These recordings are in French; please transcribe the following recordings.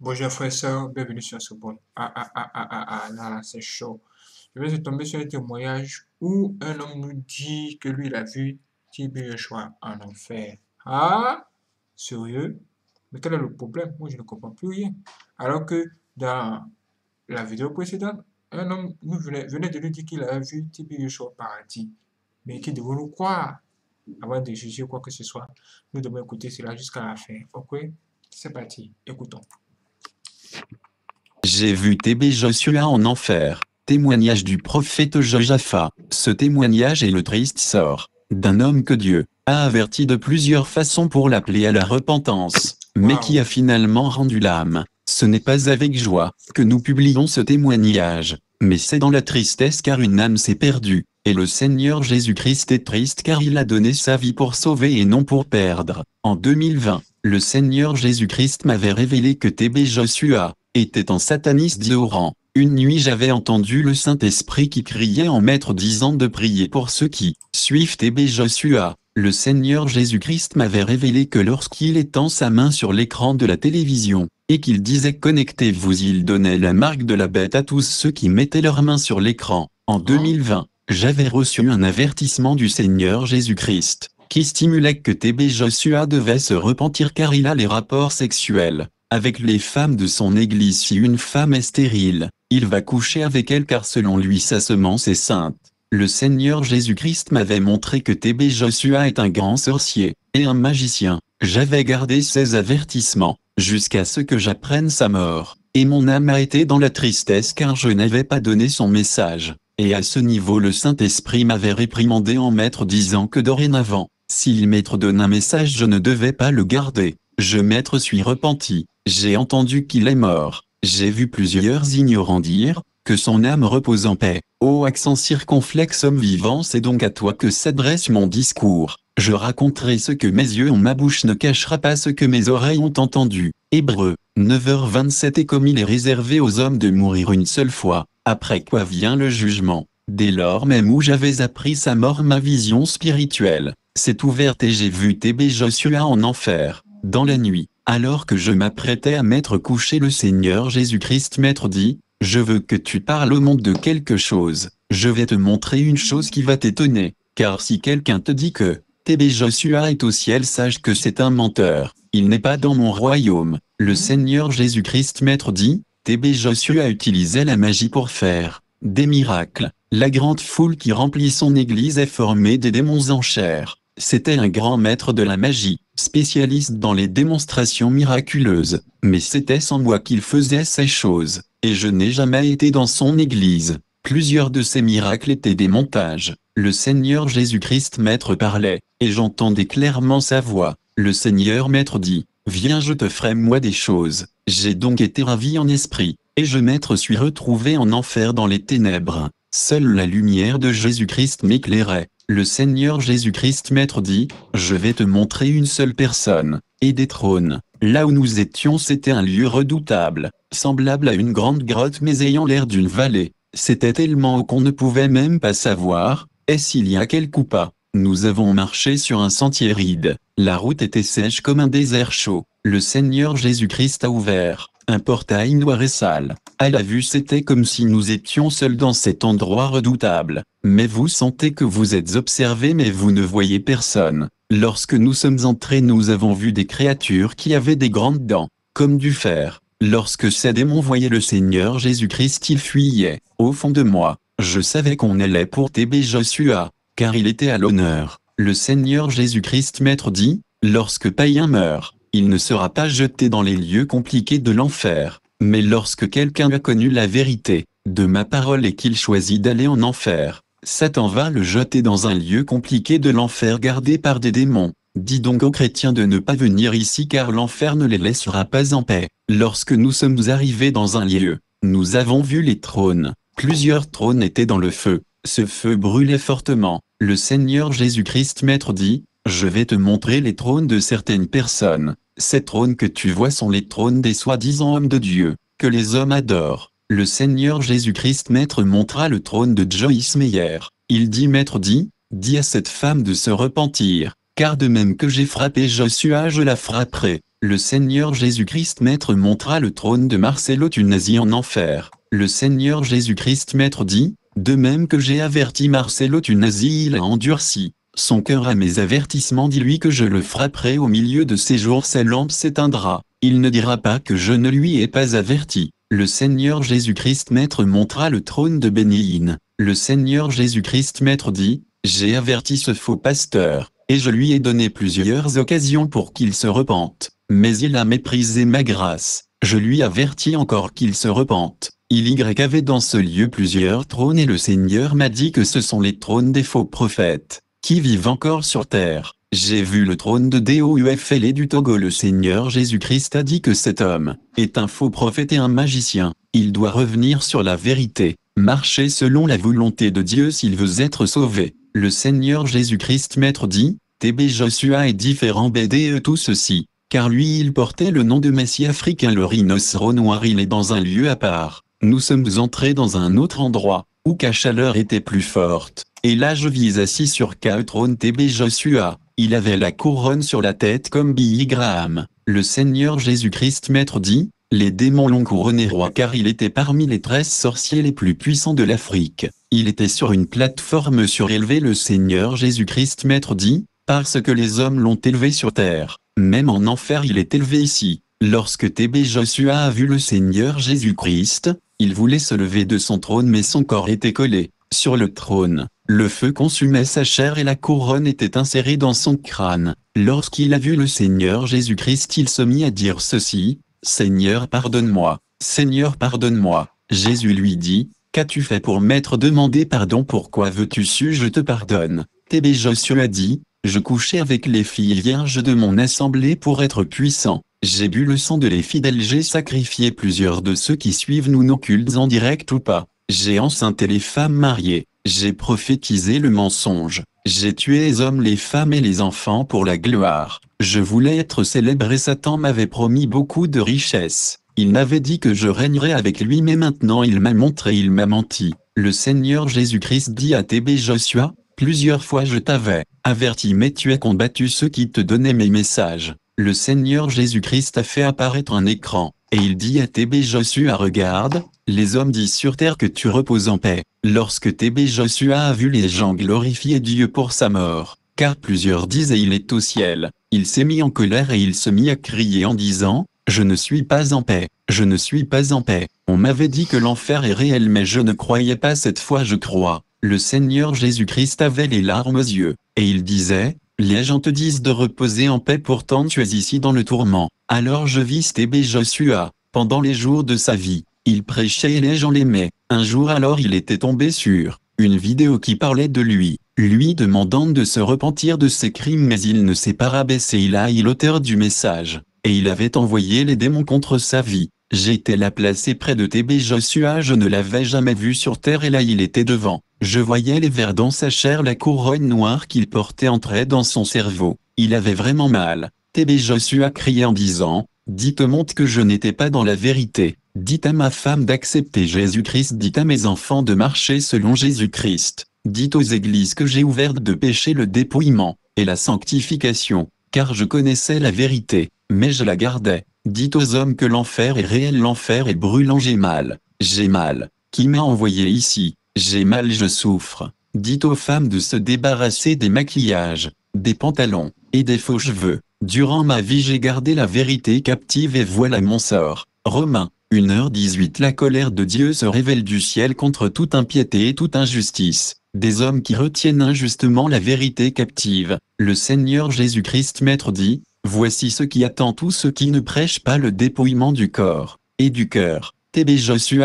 Bonjour frère et bienvenue sur ce bon. Ah ah ah ah ah ah, là, c'est chaud. Je vais tomber sur un témoignage où un homme nous dit que lui il a vu Tibi Joshua en enfer. Ah, sérieux Mais quel est le problème Moi je ne comprends plus rien. Alors que dans la vidéo précédente, un homme nous venait, venait de lui dire qu'il avait vu Tibi Joshua au paradis. Mais qui devons-nous croire Avant de juger quoi que ce soit, nous devons écouter cela jusqu'à la fin. Ok C'est parti, écoutons. J'ai vu Tébé Joshua en enfer. Témoignage du prophète Jojapha. Ce témoignage est le triste sort d'un homme que Dieu a averti de plusieurs façons pour l'appeler à la repentance, mais qui a finalement rendu l'âme. Ce n'est pas avec joie que nous publions ce témoignage, mais c'est dans la tristesse car une âme s'est perdue, et le Seigneur Jésus-Christ est triste car il a donné sa vie pour sauver et non pour perdre. En 2020, le Seigneur Jésus-Christ m'avait révélé que TB Joshua, était en sataniste rang. Une nuit j'avais entendu le Saint-Esprit qui criait en maître disant de prier pour ceux qui suivent T.B. Joshua. Le Seigneur Jésus-Christ m'avait révélé que lorsqu'il étend sa main sur l'écran de la télévision, et qu'il disait connectez-vous il donnait la marque de la bête à tous ceux qui mettaient leur main sur l'écran. En 2020, j'avais reçu un avertissement du Seigneur Jésus-Christ, qui stimulait que TB Joshua devait se repentir car il a les rapports sexuels avec les femmes de son église si une femme est stérile, il va coucher avec elle car selon lui sa semence est sainte. Le Seigneur Jésus-Christ m'avait montré que TB Joshua est un grand sorcier, et un magicien. J'avais gardé ses avertissements, jusqu'à ce que j'apprenne sa mort, et mon âme a été dans la tristesse car je n'avais pas donné son message. Et à ce niveau le Saint-Esprit m'avait réprimandé en maître disant que dorénavant, s'il maître donne un message je ne devais pas le garder. Je maître suis repenti, j'ai entendu qu'il est mort. J'ai vu plusieurs ignorants dire, que son âme repose en paix. Ô accent circonflexe homme vivant, c'est donc à toi que s'adresse mon discours. Je raconterai ce que mes yeux ont, ma bouche ne cachera pas ce que mes oreilles ont entendu. Hébreu, 9h27 Et comme il est réservé aux hommes de mourir une seule fois, après quoi vient le jugement. Dès lors même où j'avais appris sa mort ma vision spirituelle, s'est ouverte et j'ai vu Tébé Joshua en enfer, dans la nuit alors que je m'apprêtais à mettre couché le Seigneur Jésus-Christ Maître dit, je veux que tu parles au monde de quelque chose, je vais te montrer une chose qui va t'étonner, car si quelqu'un te dit que, Tébé Joshua est au ciel sache que c'est un menteur, il n'est pas dans mon royaume, le Seigneur Jésus-Christ Maître dit, Tébé Joshua utilisait la magie pour faire, des miracles, la grande foule qui remplit son église est formée des démons en chair, c'était un grand maître de la magie, spécialiste dans les démonstrations miraculeuses, mais c'était sans moi qu'il faisait ces choses, et je n'ai jamais été dans son église. Plusieurs de ces miracles étaient des montages. Le Seigneur Jésus-Christ Maître parlait, et j'entendais clairement sa voix. Le Seigneur Maître dit, Viens je te ferai moi des choses. J'ai donc été ravi en esprit, et je Maître suis retrouvé en enfer dans les ténèbres. Seule la lumière de Jésus-Christ m'éclairait le Seigneur Jésus-Christ Maître dit, je vais te montrer une seule personne, et des trônes. Là où nous étions c'était un lieu redoutable, semblable à une grande grotte mais ayant l'air d'une vallée. C'était tellement qu'on ne pouvait même pas savoir, est-ce il y a quelque ou pas. Nous avons marché sur un sentier ride, la route était sèche comme un désert chaud, le Seigneur Jésus-Christ a ouvert, un portail noir et sale. À la vue c'était comme si nous étions seuls dans cet endroit redoutable. Mais vous sentez que vous êtes observé mais vous ne voyez personne. Lorsque nous sommes entrés nous avons vu des créatures qui avaient des grandes dents, comme du fer. Lorsque ces démons voyaient le Seigneur Jésus-Christ ils fuyaient. Au fond de moi, je savais qu'on allait pour Tébé Joshua, car il était à l'honneur. Le Seigneur Jésus-Christ maître dit, lorsque païen meurt, il ne sera pas jeté dans les lieux compliqués de l'enfer. Mais lorsque quelqu'un a connu la vérité, de ma parole et qu'il choisit d'aller en enfer, Satan va le jeter dans un lieu compliqué de l'enfer gardé par des démons. Dis donc aux chrétiens de ne pas venir ici car l'enfer ne les laissera pas en paix. Lorsque nous sommes arrivés dans un lieu, nous avons vu les trônes. Plusieurs trônes étaient dans le feu. Ce feu brûlait fortement. Le Seigneur Jésus-Christ Maître dit, je vais te montrer les trônes de certaines personnes. Ces trônes que tu vois sont les trônes des soi-disant hommes de Dieu, que les hommes adorent. Le Seigneur Jésus-Christ Maître montra le trône de Joyce Meyer. Il dit Maître dit, dis à cette femme de se repentir, car de même que j'ai frappé Joshua je la frapperai. Le Seigneur Jésus-Christ Maître montra le trône de Marcelo Tunasi en enfer. Le Seigneur Jésus-Christ Maître dit, de même que j'ai averti Marcelo Tunasi il a endurci. Son cœur à mes avertissements dit-lui que je le frapperai au milieu de ses jours sa lampe s'éteindra, il ne dira pas que je ne lui ai pas averti. Le Seigneur Jésus-Christ Maître montra le trône de Béniline. Le Seigneur Jésus-Christ Maître dit, j'ai averti ce faux pasteur, et je lui ai donné plusieurs occasions pour qu'il se repente, mais il a méprisé ma grâce, je lui avertis encore qu'il se repente. Il y avait dans ce lieu plusieurs trônes et le Seigneur m'a dit que ce sont les trônes des faux prophètes qui vivent encore sur terre. J'ai vu le trône de et du Togo. Le Seigneur Jésus-Christ a dit que cet homme est un faux prophète et un magicien. Il doit revenir sur la vérité, marcher selon la volonté de Dieu s'il veut être sauvé. Le Seigneur Jésus-Christ maître dit, TB Joshua est différent B.D.E. tout ceci, car lui il portait le nom de Messie africain le rhinocéros noir il est dans un lieu à part. Nous sommes entrés dans un autre endroit où chaleur était plus forte. Et là je vis assis sur trône TB Joshua. Il avait la couronne sur la tête comme Billy Graham. Le Seigneur Jésus-Christ maître dit, les démons l'ont couronné roi car il était parmi les treize sorciers les plus puissants de l'Afrique. Il était sur une plateforme surélevée le Seigneur Jésus-Christ maître dit, parce que les hommes l'ont élevé sur terre. Même en enfer il est élevé ici. Lorsque TB Joshua a vu le Seigneur Jésus-Christ, il voulait se lever de son trône mais son corps était collé, sur le trône. Le feu consumait sa chair et la couronne était insérée dans son crâne. Lorsqu'il a vu le Seigneur Jésus-Christ il se mit à dire ceci, Seigneur pardonne-moi, Seigneur pardonne-moi. Jésus lui dit, Qu'as-tu fait pour m'être demandé pardon Pourquoi veux-tu su je te pardonne Tébé a dit, Je couchais avec les filles vierges de mon assemblée pour être puissant. J'ai bu le sang de les fidèles, j'ai sacrifié plusieurs de ceux qui suivent nous nos cultes en direct ou pas. J'ai enceinté les femmes mariées, j'ai prophétisé le mensonge, j'ai tué les hommes, les femmes et les enfants pour la gloire. Je voulais être célèbre et Satan m'avait promis beaucoup de richesses. Il m'avait dit que je régnerais avec lui mais maintenant il m'a montré, il m'a menti. Le Seigneur Jésus-Christ dit à Tébé Joshua, plusieurs fois je t'avais averti mais tu as combattu ceux qui te donnaient mes messages le Seigneur Jésus-Christ a fait apparaître un écran, et il dit à Tébé Joshua Regarde, les hommes disent sur terre que tu reposes en paix. Lorsque Tébé Joshua a vu les gens glorifier Dieu pour sa mort, car plusieurs disent il est au ciel, il s'est mis en colère et il se mit à crier en disant Je ne suis pas en paix, je ne suis pas en paix. On m'avait dit que l'enfer est réel mais je ne croyais pas cette fois je crois. Le Seigneur Jésus-Christ avait les larmes aux yeux, et il disait les gens te disent de reposer en paix pourtant tu es ici dans le tourment. Alors je vis Tébé Joshua, pendant les jours de sa vie, il prêchait et les gens l'aimaient. Un jour alors il était tombé sur une vidéo qui parlait de lui, lui demandant de se repentir de ses crimes mais il ne s'est pas rabaissé il a eu l'auteur du message, et il avait envoyé les démons contre sa vie. J'étais la placé près de TB Joshua je ne l'avais jamais vu sur terre et là il était devant je voyais les vers dans sa chair la couronne noire qu'il portait entrait dans son cerveau. Il avait vraiment mal. Tébé Joshua criait en disant, Dites au monde que je n'étais pas dans la vérité. Dites à ma femme d'accepter Jésus-Christ. Dites à mes enfants de marcher selon Jésus-Christ. Dites aux églises que j'ai ouvertes de péché le dépouillement et la sanctification, car je connaissais la vérité, mais je la gardais. Dites aux hommes que l'enfer est réel, l'enfer est brûlant, j'ai mal, j'ai mal. Qui m'a envoyé ici j'ai mal, je souffre. Dites aux femmes de se débarrasser des maquillages, des pantalons, et des faux cheveux. Durant ma vie j'ai gardé la vérité captive et voilà mon sort. Romains, 1h18 La colère de Dieu se révèle du ciel contre toute impiété et toute injustice. Des hommes qui retiennent injustement la vérité captive. Le Seigneur Jésus-Christ Maître dit, Voici ce qui attend tous ceux qui ne prêchent pas le dépouillement du corps et du cœur, Bébé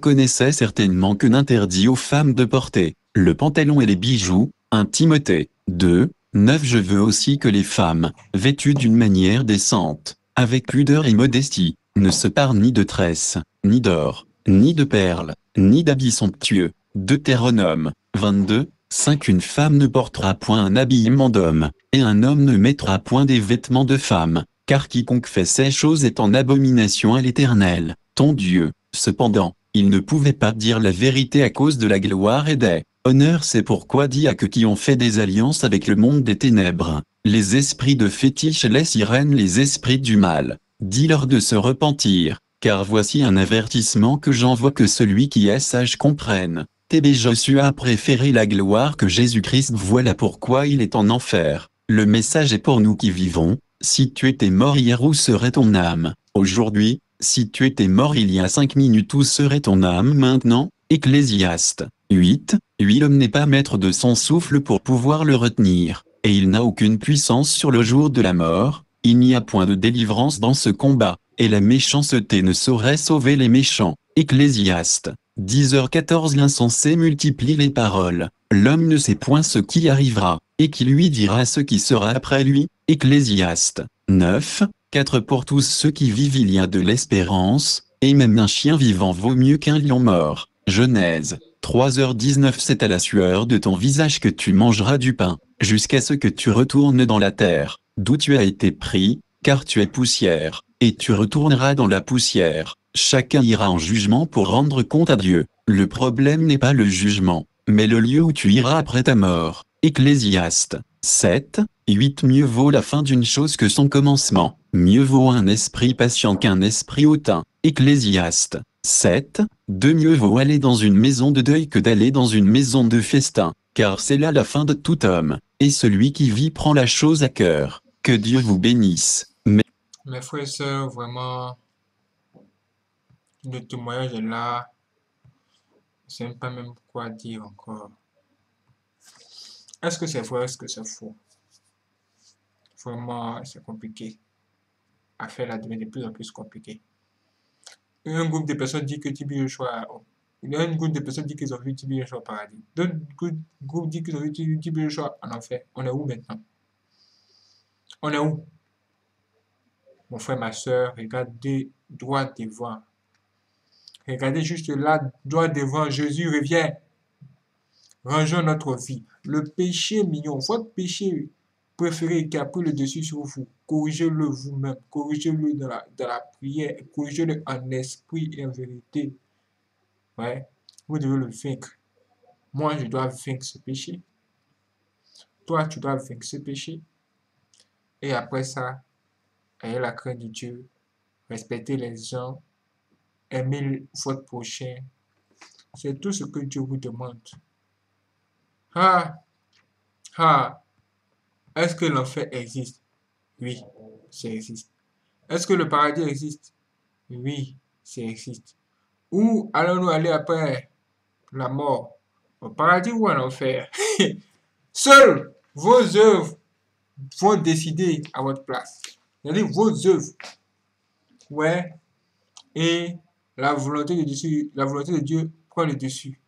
connaissait certainement que n'interdit aux femmes de porter le pantalon et les bijoux, Un Timothée 2, 9 Je veux aussi que les femmes, vêtues d'une manière décente, avec pudeur et modestie, ne se parent ni de tresses, ni d'or, ni de perles, ni d'habits somptueux. Deutéronome 22, 5 Une femme ne portera point un habillement d'homme, et un homme ne mettra point des vêtements de femme, car quiconque fait ces choses est en abomination à l'Éternel, ton Dieu. Cependant, il ne pouvait pas dire la vérité à cause de la gloire et des honneurs. C'est pourquoi à dit ceux qui ont fait des alliances avec le monde des ténèbres, les esprits de fétiche et les sirènes, les esprits du mal, dis-leur de se repentir, car voici un avertissement que j'envoie que celui qui est sage comprenne. Tébé Joshua a préféré la gloire que Jésus-Christ voilà pourquoi il est en enfer. Le message est pour nous qui vivons, si tu étais mort hier où serait ton âme Aujourd'hui, si tu étais mort il y a cinq minutes, où serait ton âme maintenant Ecclésiaste 8. 8 L'homme n'est pas maître de son souffle pour pouvoir le retenir, et il n'a aucune puissance sur le jour de la mort, il n'y a point de délivrance dans ce combat, et la méchanceté ne saurait sauver les méchants. Ecclésiaste 10h14 L'insensé multiplie les paroles, l'homme ne sait point ce qui arrivera, et qui lui dira ce qui sera après lui. Ecclésiaste 9. 4 pour tous ceux qui vivent il y a de l'espérance, et même un chien vivant vaut mieux qu'un lion mort. Genèse 3h19 C'est à la sueur de ton visage que tu mangeras du pain, jusqu'à ce que tu retournes dans la terre, d'où tu as été pris, car tu es poussière, et tu retourneras dans la poussière. Chacun ira en jugement pour rendre compte à Dieu. Le problème n'est pas le jugement, mais le lieu où tu iras après ta mort. Ecclésiaste 7, 8 Mieux vaut la fin d'une chose que son commencement. Mieux vaut un esprit patient qu'un esprit hautain. Ecclésiaste 7. De mieux vaut aller dans une maison de deuil que d'aller dans une maison de festin, car c'est là la fin de tout homme, et celui qui vit prend la chose à cœur. Que Dieu vous bénisse. Mais... Mes frères et sœurs, vraiment, le témoignage est là. Je ne sais pas même quoi dire encore. Est-ce que c'est vrai, est-ce que c'est faux Vraiment, c'est compliqué affaire la devient de plus en plus compliquée. Un groupe de personnes dit que Tibi Joshua un groupe de personnes dit qu'ils ont vu Tibi Joshua au paradis. D'autres groupes disent qu'ils ont vu Tibi Joshua en enfer. On est où maintenant On est où Mon frère, ma soeur, regardez droit devant. Regardez juste là, droit devant. Jésus revient. Rangeons notre vie. Le péché mignon, votre péché préférez qui a pris le dessus sur vous, corrigez-le vous-même, corrigez-le dans la, dans la prière, corrigez-le en esprit et en vérité. Ouais, vous devez le vaincre. Moi, je dois vaincre ce péché. Toi, tu dois vaincre ce péché. Et après ça, ayez la crainte de Dieu, respectez les gens, aimez votre prochain. C'est tout ce que Dieu vous demande. Ah! Ah! Est-ce que l'enfer existe Oui, ça existe. Est-ce que le paradis existe Oui, ça existe. Où allons-nous aller après la mort Au paradis ou à l'enfer Seuls vos œuvres vont décider à votre place. cest à vos œuvres. Ouais. Et la volonté de la volonté de Dieu prend le dessus.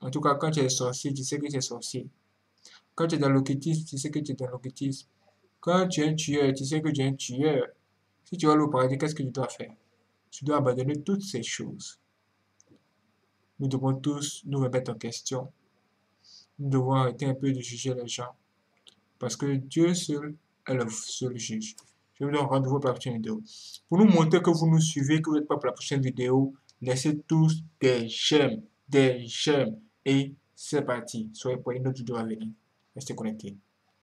En tout cas, quand tu es sorcier, tu sais que tu es sorcier. Quand tu es dans l'occultisme, tu sais que tu es dans l'occultisme. Quand tu es un tueur, tu sais que tu es un tueur. Si tu vas au paradis, qu'est-ce que tu dois faire Tu dois abandonner toutes ces choses. Nous devons tous nous remettre en question. Nous devons arrêter un peu de juger les gens. Parce que Dieu seul est le seul juge. Je vous donne rendez-vous pour la prochaine vidéo. Pour nous montrer que vous nous suivez, que vous n'êtes pas pour la prochaine vidéo, laissez tous des j'aime, des j'aime. Et c'est parti. Soyez pour une autre vidéo à venir. este conectil.